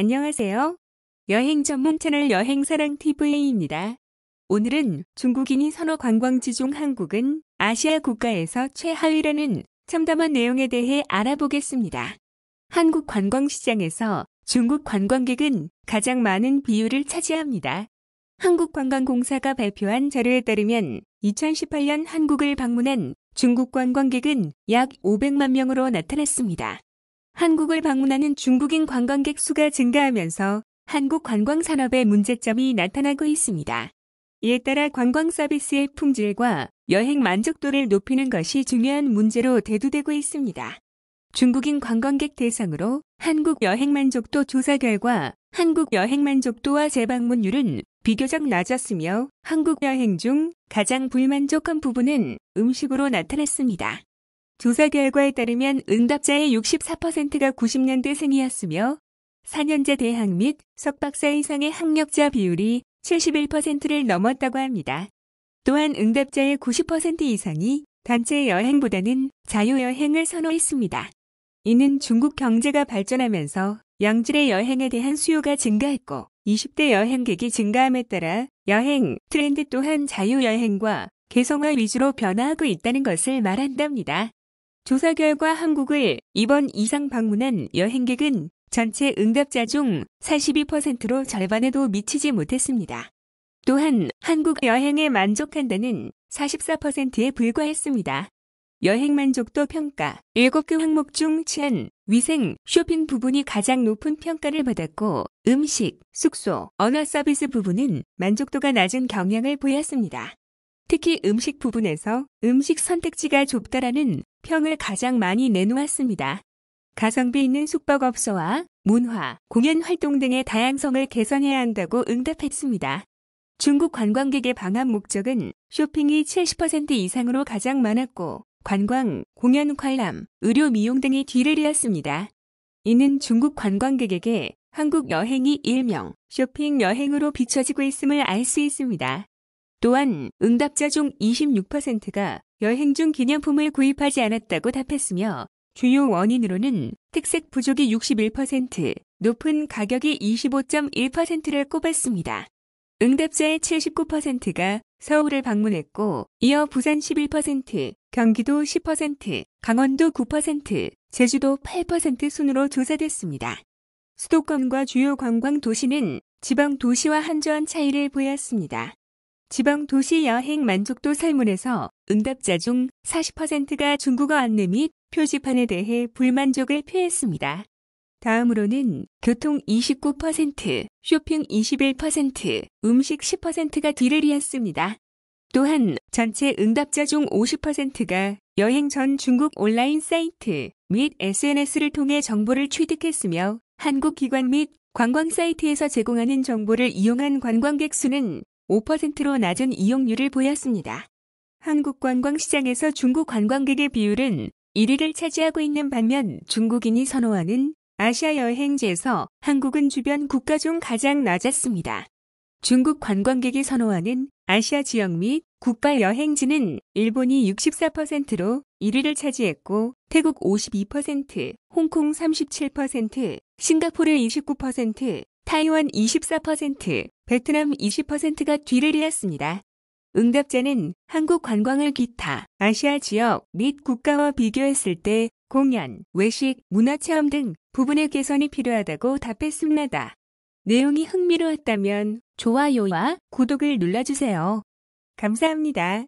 안녕하세요. 여행 전문 채널 여행사랑TV입니다. 오늘은 중국인이 선호 관광지 중 한국은 아시아 국가에서 최하위라는 참담한 내용에 대해 알아보겠습니다. 한국 관광시장에서 중국 관광객은 가장 많은 비율을 차지합니다. 한국관광공사가 발표한 자료에 따르면 2018년 한국을 방문한 중국 관광객은 약 500만 명으로 나타났습니다. 한국을 방문하는 중국인 관광객 수가 증가하면서 한국 관광 산업의 문제점이 나타나고 있습니다. 이에 따라 관광 서비스의 품질과 여행 만족도를 높이는 것이 중요한 문제로 대두되고 있습니다. 중국인 관광객 대상으로 한국 여행 만족도 조사 결과 한국 여행 만족도와 재방문율은 비교적 낮았으며 한국 여행 중 가장 불만족한 부분은 음식으로 나타났습니다. 조사 결과에 따르면 응답자의 64%가 90년대 생이었으며 4년제 대학 및 석박사 이상의 학력자 비율이 71%를 넘었다고 합니다. 또한 응답자의 90% 이상이 단체 여행보다는 자유여행을 선호했습니다. 이는 중국 경제가 발전하면서 양질의 여행에 대한 수요가 증가했고 20대 여행객이 증가함에 따라 여행 트렌드 또한 자유여행과 개성화 위주로 변화하고 있다는 것을 말한답니다. 조사 결과 한국을 이번 이상 방문한 여행객은 전체 응답자 중 42%로 절반에도 미치지 못했습니다. 또한 한국 여행에 만족한다는 44%에 불과했습니다. 여행 만족도 평가 7개 항목 중 치안, 위생, 쇼핑 부분이 가장 높은 평가를 받았고 음식, 숙소, 언어 서비스 부분은 만족도가 낮은 경향을 보였습니다. 특히 음식 부분에서 음식 선택지가 좁다라는 평을 가장 많이 내놓았습니다. 가성비 있는 숙박업소와 문화, 공연 활동 등의 다양성을 개선해야 한다고 응답했습니다. 중국 관광객의 방한 목적은 쇼핑이 70% 이상으로 가장 많았고 관광, 공연 관람, 의료 미용 등이 뒤를 이었습니다. 이는 중국 관광객에게 한국 여행이 일명 쇼핑 여행으로 비춰지고 있음을 알 수 있습니다. 또한 응답자 중 26%가 여행 중 기념품을 구입하지 않았다고 답했으며 주요 원인으로는 특색 부족이 61%, 높은 가격이 25.1%를 꼽았습니다. 응답자의 79%가 서울을 방문했고 이어 부산 11%, 경기도 10%, 강원도 9%, 제주도 8% 순으로 조사됐습니다. 수도권과 주요 관광 도시는 지방 도시와 한조한 차이를 보였습니다. 지방 도시 여행 만족도 설문에서 응답자 중 40%가 중국어 안내 및 표지판에 대해 불만족을 표했습니다. 다음으로는 교통 29%, 쇼핑 21%, 음식 10%가 뒤를 이었습니다. 또한 전체 응답자 중 50%가 여행 전 중국 온라인 사이트 및 SNS를 통해 정보를 취득했으며 한국 기관 및 관광 사이트에서 제공하는 정보를 이용한 관광객 수는 5%로 낮은 이용률을 보였습니다. 한국 관광 시장에서 중국 관광객의 비율은 1위를 차지하고 있는 반면 중국인이 선호하는 아시아 여행지에서 한국은 주변 국가 중 가장 낮았습니다. 중국 관광객이 선호하는 아시아 지역 및 국가 여행지는 일본이 64%로 1위를 차지했고 태국 52%, 홍콩 37%, 싱가포르 29%, 타이완 24%, 베트남 20%가 뒤를 이었습니다. 응답자는 한국 관광을 기타, 아시아 지역 및 국가와 비교했을 때 공연, 외식, 문화체험 등 부분의 개선이 필요하다고 답했습니다. 내용이 흥미로웠다면 좋아요와 구독을 눌러주세요. 감사합니다.